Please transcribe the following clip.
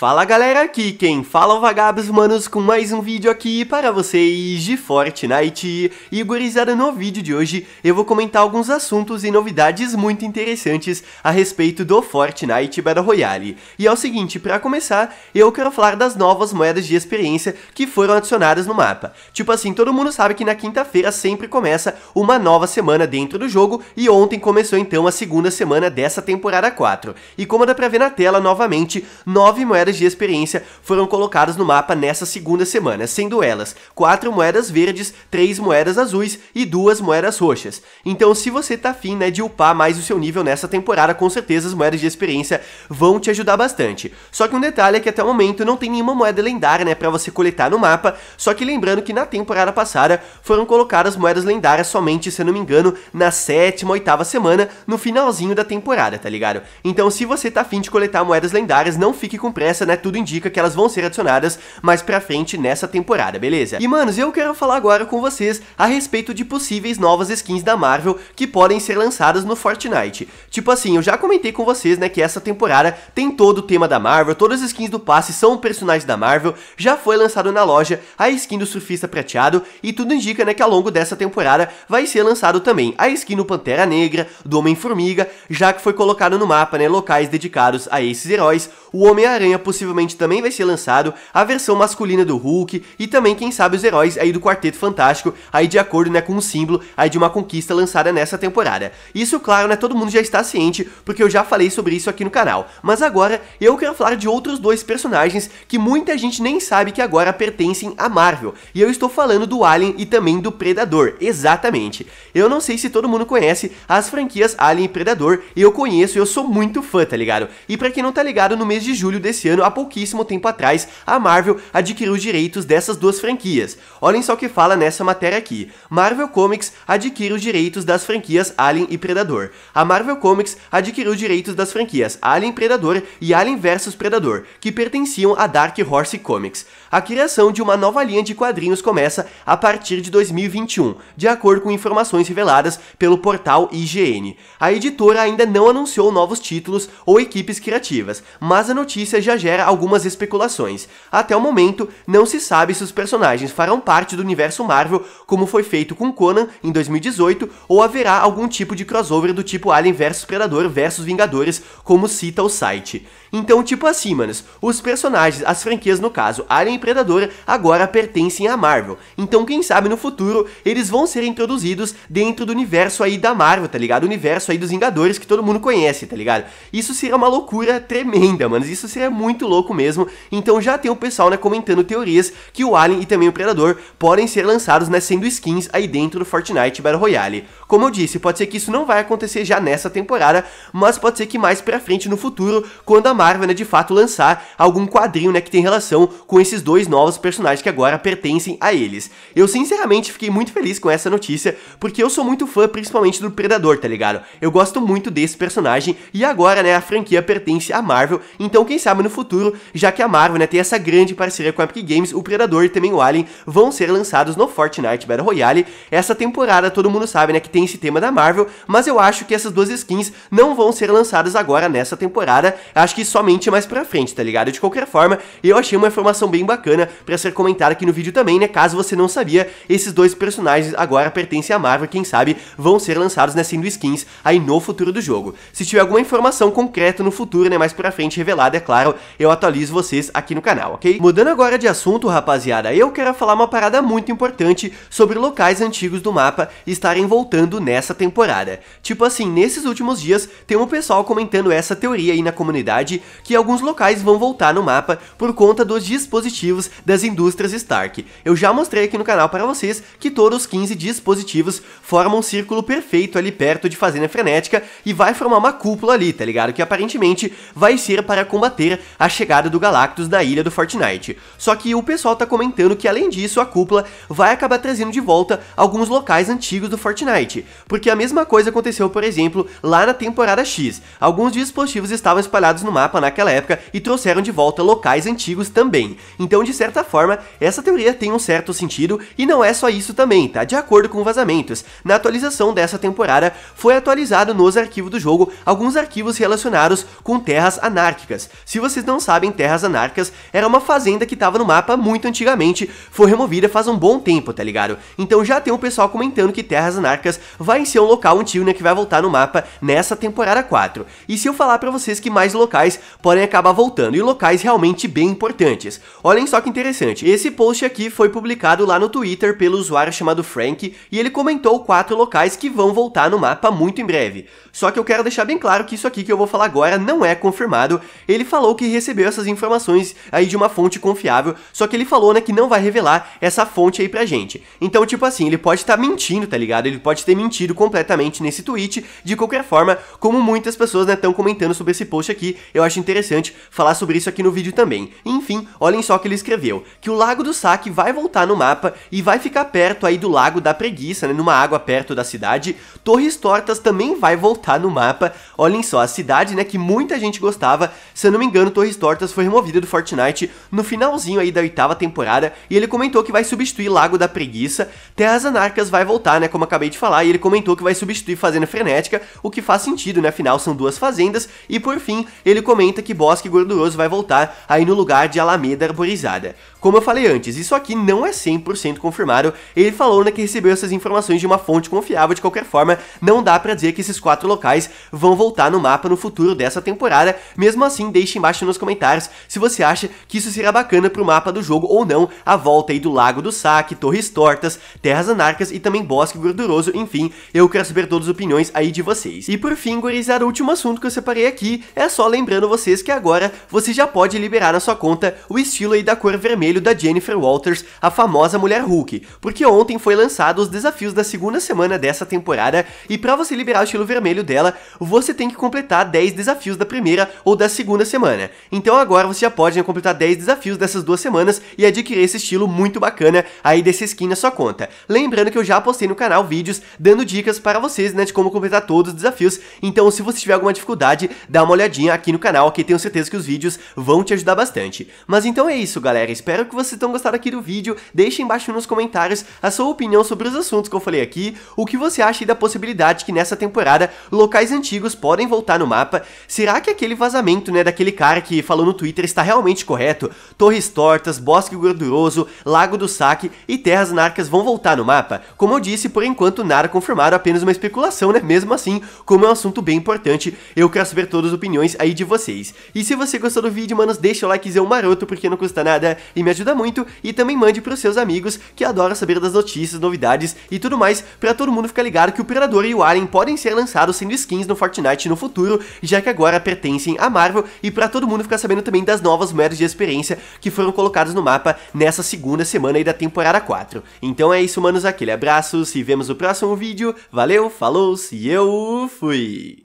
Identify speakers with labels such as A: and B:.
A: Fala galera, aqui quem fala é o Vagabos Manos com mais um vídeo aqui para vocês de Fortnite. E gurizada, no vídeo de hoje eu vou comentar alguns assuntos e novidades muito interessantes a respeito do Fortnite Battle Royale. E é o seguinte, para começar, eu quero falar das novas moedas de experiência que foram adicionadas no mapa. Tipo assim, todo mundo sabe que na quinta-feira sempre começa uma nova semana dentro do jogo e ontem começou então a segunda semana dessa temporada 4. E como dá pra ver na tela novamente, nove moedas moedas de experiência foram colocadas no mapa nessa segunda semana, sendo elas quatro moedas verdes, três moedas azuis e duas moedas roxas. Então, se você tá afim né, de upar mais o seu nível nessa temporada, com certeza as moedas de experiência vão te ajudar bastante. Só que um detalhe é que até o momento não tem nenhuma moeda lendária né, para você coletar no mapa, só que lembrando que na temporada passada foram colocadas moedas lendárias somente, se eu não me engano, na sétima, oitava semana, no finalzinho da temporada, tá ligado? Então, se você tá afim de coletar moedas lendárias, não fique com pressa, essa, né, tudo indica que elas vão ser adicionadas mais pra frente nessa temporada, beleza? E, manos, eu quero falar agora com vocês a respeito de possíveis novas skins da Marvel que podem ser lançadas no Fortnite. Tipo assim, eu já comentei com vocês, né, que essa temporada tem todo o tema da Marvel, todas as skins do passe são personagens da Marvel, já foi lançado na loja a skin do surfista prateado e tudo indica, né, que ao longo dessa temporada vai ser lançado também a skin do Pantera Negra, do Homem-Formiga, já que foi colocado no mapa, né, locais dedicados a esses heróis, o Homem-Aranha possivelmente também vai ser lançado, a versão masculina do Hulk e também, quem sabe, os heróis aí do Quarteto Fantástico, aí de acordo né, com o símbolo aí de uma conquista lançada nessa temporada. Isso, claro, né, todo mundo já está ciente, porque eu já falei sobre isso aqui no canal. Mas agora eu quero falar de outros dois personagens que muita gente nem sabe que agora pertencem à Marvel. E eu estou falando do Alien e também do Predador, exatamente. Eu não sei se todo mundo conhece as franquias Alien e Predador, eu conheço e eu sou muito fã, tá ligado? E pra quem não tá ligado, no mês de julho desse ano há pouquíssimo tempo atrás, a Marvel adquiriu os direitos dessas duas franquias. Olhem só o que fala nessa matéria aqui. Marvel Comics adquire os direitos das franquias Alien e Predador. A Marvel Comics adquiriu os direitos das franquias Alien Predador e Alien vs Predador, que pertenciam a Dark Horse Comics. A criação de uma nova linha de quadrinhos começa a partir de 2021, de acordo com informações reveladas pelo portal IGN. A editora ainda não anunciou novos títulos ou equipes criativas, mas a notícia já gera algumas especulações. Até o momento, não se sabe se os personagens farão parte do universo Marvel, como foi feito com Conan em 2018, ou haverá algum tipo de crossover do tipo Alien vs Predador vs Vingadores, como cita o site. Então, tipo assim, manos, os personagens, as franquias no caso, Alien e Predador, agora pertencem à Marvel. Então, quem sabe no futuro, eles vão ser introduzidos dentro do universo aí da Marvel, tá ligado? O universo aí dos Vingadores que todo mundo conhece, tá ligado? Isso seria uma loucura tremenda, manos, isso seria muito muito louco mesmo. Então já tem o pessoal, né, comentando teorias que o Alien e também o Predador podem ser lançados, né, sendo skins aí dentro do Fortnite Battle Royale. Como eu disse, pode ser que isso não vai acontecer já nessa temporada, mas pode ser que mais pra frente no futuro, quando a Marvel, né, de fato lançar algum quadrinho, né, que tem relação com esses dois novos personagens que agora pertencem a eles. Eu sinceramente fiquei muito feliz com essa notícia, porque eu sou muito fã principalmente do Predador, tá ligado? Eu gosto muito desse personagem e agora, né, a franquia pertence à Marvel, então quem sabe no futuro futuro, já que a Marvel né, tem essa grande parceria com a Epic Games, o Predador e também o Alien vão ser lançados no Fortnite Battle Royale. Essa temporada todo mundo sabe né, que tem esse tema da Marvel, mas eu acho que essas duas skins não vão ser lançadas agora nessa temporada, acho que somente mais pra frente, tá ligado? De qualquer forma, eu achei uma informação bem bacana para ser comentada aqui no vídeo também, né? Caso você não sabia, esses dois personagens agora pertencem à Marvel, quem sabe vão ser lançados, né, sendo skins aí no futuro do jogo. Se tiver alguma informação concreta no futuro, né, mais pra frente revelada, é claro, eu atualizo vocês aqui no canal, ok? Mudando agora de assunto, rapaziada, eu quero falar uma parada muito importante sobre locais antigos do mapa estarem voltando nessa temporada. Tipo assim, nesses últimos dias, tem um pessoal comentando essa teoria aí na comunidade que alguns locais vão voltar no mapa por conta dos dispositivos das indústrias Stark. Eu já mostrei aqui no canal para vocês que todos os 15 dispositivos formam um círculo perfeito ali perto de Fazenda Frenética e vai formar uma cúpula ali, tá ligado? Que aparentemente vai ser para combater a chegada do Galactus da ilha do Fortnite. Só que o pessoal tá comentando que além disso a cúpula vai acabar trazendo de volta alguns locais antigos do Fortnite, porque a mesma coisa aconteceu, por exemplo, lá na temporada X. Alguns dispositivos estavam espalhados no mapa naquela época e trouxeram de volta locais antigos também. Então, de certa forma, essa teoria tem um certo sentido e não é só isso também, tá? De acordo com vazamentos, na atualização dessa temporada foi atualizado nos arquivos do jogo alguns arquivos relacionados com terras anárquicas. Se vocês não sabem, Terras Anarcas era uma fazenda que tava no mapa muito antigamente, foi removida faz um bom tempo, tá ligado? Então já tem um pessoal comentando que Terras Anarcas vai ser um local antigo, né, que vai voltar no mapa nessa temporada 4. E se eu falar pra vocês que mais locais podem acabar voltando, e locais realmente bem importantes. Olhem só que interessante, esse post aqui foi publicado lá no Twitter pelo usuário chamado Frank, e ele comentou quatro locais que vão voltar no mapa muito em breve. Só que eu quero deixar bem claro que isso aqui que eu vou falar agora não é confirmado, ele falou que recebeu essas informações aí de uma fonte confiável, só que ele falou, né, que não vai revelar essa fonte aí pra gente. Então, tipo assim, ele pode estar tá mentindo, tá ligado? Ele pode ter mentido completamente nesse tweet. De qualquer forma, como muitas pessoas, né, estão comentando sobre esse post aqui, eu acho interessante falar sobre isso aqui no vídeo também. Enfim, olhem só o que ele escreveu, que o Lago do Saque vai voltar no mapa e vai ficar perto aí do Lago da Preguiça, né, numa água perto da cidade. Torres Tortas também vai voltar no mapa. Olhem só, a cidade, né, que muita gente gostava, se eu não me engano, Torres Tortas foi removido do Fortnite no finalzinho aí da oitava temporada e ele comentou que vai substituir Lago da Preguiça, Terras Anarcas vai voltar, né, como acabei de falar, e ele comentou que vai substituir Fazenda Frenética, o que faz sentido, né, afinal são duas fazendas, e por fim, ele comenta que Bosque Gorduroso vai voltar aí no lugar de Alameda Arborizada. Como eu falei antes, isso aqui não é 100% confirmado, ele falou né, que recebeu essas informações de uma fonte confiável, de qualquer forma, não dá para dizer que esses quatro locais vão voltar no mapa no futuro dessa temporada, mesmo assim, deixe embaixo nos comentários se você acha que isso seria bacana pro mapa do jogo ou não, a volta aí do Lago do Saque, Torres Tortas, Terras Anarcas e também Bosque Gorduroso, enfim, eu quero saber todas as opiniões aí de vocês. E por fim, gurizada, o último assunto que eu separei aqui é só lembrando vocês que agora você já pode liberar na sua conta o estilo aí da cor vermelho da Jennifer Walters, a famosa Mulher Hulk, porque ontem foi lançado os desafios da segunda semana dessa temporada e para você liberar o estilo vermelho dela, você tem que completar 10 desafios da primeira ou da segunda semana. Então agora você já pode né, completar 10 desafios dessas duas semanas e adquirir esse estilo muito bacana aí desse skin na sua conta. Lembrando que eu já postei no canal vídeos dando dicas para vocês, né, de como completar todos os desafios. Então se você tiver alguma dificuldade, dá uma olhadinha aqui no canal, que tenho certeza que os vídeos vão te ajudar bastante. Mas então é isso, galera. Espero que vocês tenham gostado aqui do vídeo. Deixe embaixo nos comentários a sua opinião sobre os assuntos que eu falei aqui, o que você acha da possibilidade que nessa temporada locais antigos podem voltar no mapa. Será que aquele vazamento, né, daquele cara que que falou no Twitter está realmente correto. Torres tortas, bosque gorduroso, lago do saque e terras narcas vão voltar no mapa. Como eu disse, por enquanto nada confirmado, apenas uma especulação, né? Mesmo assim, como é um assunto bem importante, eu quero saber todas as opiniões aí de vocês. E se você gostou do vídeo, manos, deixa o likezão maroto porque não custa nada e me ajuda muito. E também mande para os seus amigos que adoram saber das notícias, novidades e tudo mais, para todo mundo ficar ligado que o Predador e o Alien podem ser lançados sendo skins no Fortnite no futuro, já que agora pertencem à Marvel e para todo mundo mundo ficar sabendo também das novas moedas de experiência que foram colocadas no mapa nessa segunda semana aí da temporada 4. Então é isso, manos, aquele abraço, se vemos no próximo vídeo, valeu, falou, se eu fui!